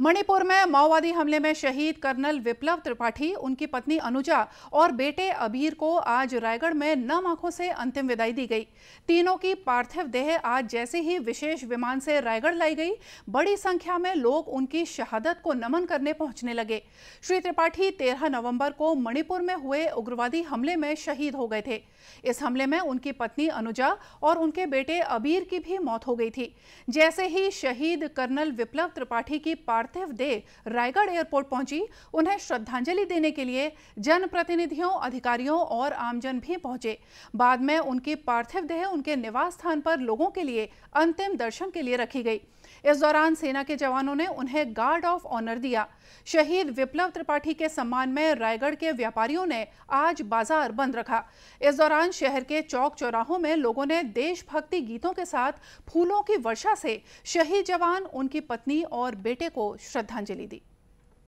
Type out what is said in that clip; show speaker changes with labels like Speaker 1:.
Speaker 1: मणिपुर में माओवादी हमले में शहीद कर्नल विप्लव त्रिपाठी उनकी पत्नी अनुजा और बेटे अबीर को आज रायगढ़ में नम आंखों से अंतिम विदाई दी गई तीनों की पार्थिव देह आज जैसे ही विशेष विमान से रायगढ़ लाई गई बड़ी संख्या में लोग उनकी शहादत को नमन करने पहुंचने लगे श्री त्रिपाठी तेरह नवम्बर को मणिपुर में हुए उग्रवादी हमले में शहीद हो गए थे इस हमले में उनकी पत्नी अनुजा और उनके बेटे अबीर की भी मौत हो गई थी जैसे ही शहीद कर्नल विप्लव त्रिपाठी की पार्थिव पार्थिव देह रायगढ़ एयरपोर्ट पहुंची उन्हें श्रद्धांजलि देने के लिए जनप्रतिनिधियों अधिकारियों और आमजन भी पहुंचे बाद में उनकी पार्थिव देह उनके निवास स्थान पर लोगों के लिए अंतिम दर्शन के लिए रखी गई इस दौरान सेना के जवानों ने उन्हें गार्ड ऑफ ऑनर दिया शहीद विप्लव त्रिपाठी के सम्मान में रायगढ़ के व्यापारियों ने आज बाजार बंद रखा इस दौरान शहर के चौक चौराहों में लोगों ने देशभक्ति गीतों के साथ फूलों की वर्षा से शहीद जवान उनकी पत्नी और बेटे को श्रद्धांजलि दी